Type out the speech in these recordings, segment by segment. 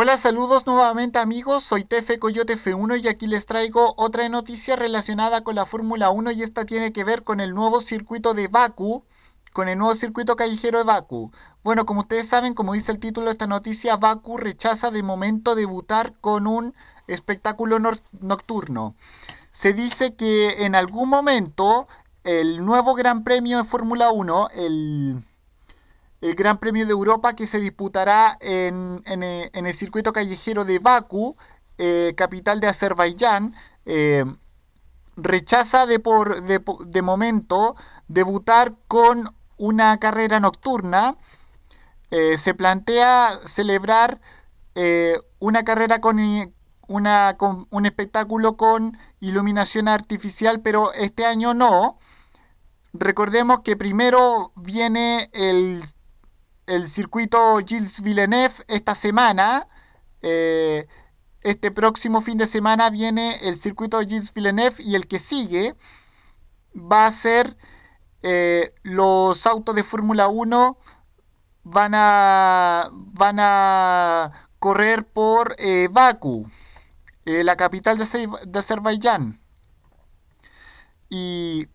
Hola, saludos nuevamente amigos, soy Tefe Coyote F1 y aquí les traigo otra noticia relacionada con la Fórmula 1 y esta tiene que ver con el nuevo circuito de Baku, con el nuevo circuito callejero de Baku. Bueno, como ustedes saben, como dice el título de esta noticia, Baku rechaza de momento debutar con un espectáculo nocturno. Se dice que en algún momento el nuevo Gran Premio de Fórmula 1, el el Gran Premio de Europa que se disputará en, eh, el circuito callejero de Baku eh, capital de Azerbaiyán, eh, rechaza de, por, de, momento debutar con una carrera nocturna. se plantea celebrar una carrera con, una, con un espectáculo con iluminación artificial, pero este año no. Recordemos que primero viene el el circuito Gilles Villeneuve esta semana. Eh, este próximo fin de semana viene el circuito Gilles Villeneuve y el que sigue va a ser eh, los autos de Fórmula 1 van a, van a correr por eh, Baku la capital de, Azerbaiyán. Y,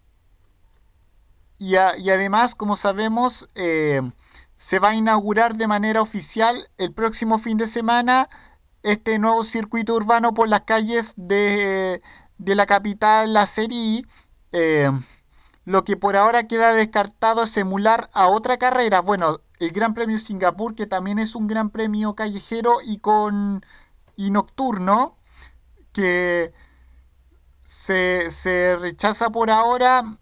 y, además, como sabemos, se va a inaugurar de manera oficial el próximo fin de semana este nuevo circuito urbano por las calles de, de la capital, la Serie. Eh, lo que por ahora queda descartado es emular a otra carrera. Bueno, el Gran Premio Singapur, que también es un gran premio callejero y con y nocturno, que se, se rechaza por ahora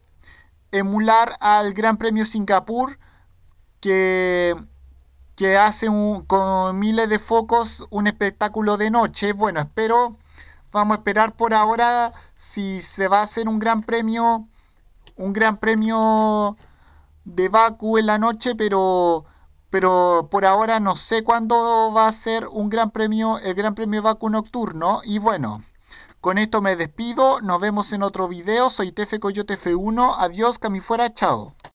emular al Gran Premio Singapur que, hace un, con miles de focos un espectáculo de noche. Bueno, espero, vamos a esperar por ahora si se va a hacer un gran premio, un gran premio de Baku en la noche, pero pero por ahora no sé cuándo va a ser un gran premio, el gran premio Baku nocturno. Y bueno, con esto me despido, nos vemos en otro video, soy Tefe Coyote F1, adiós, cami fuera, chao.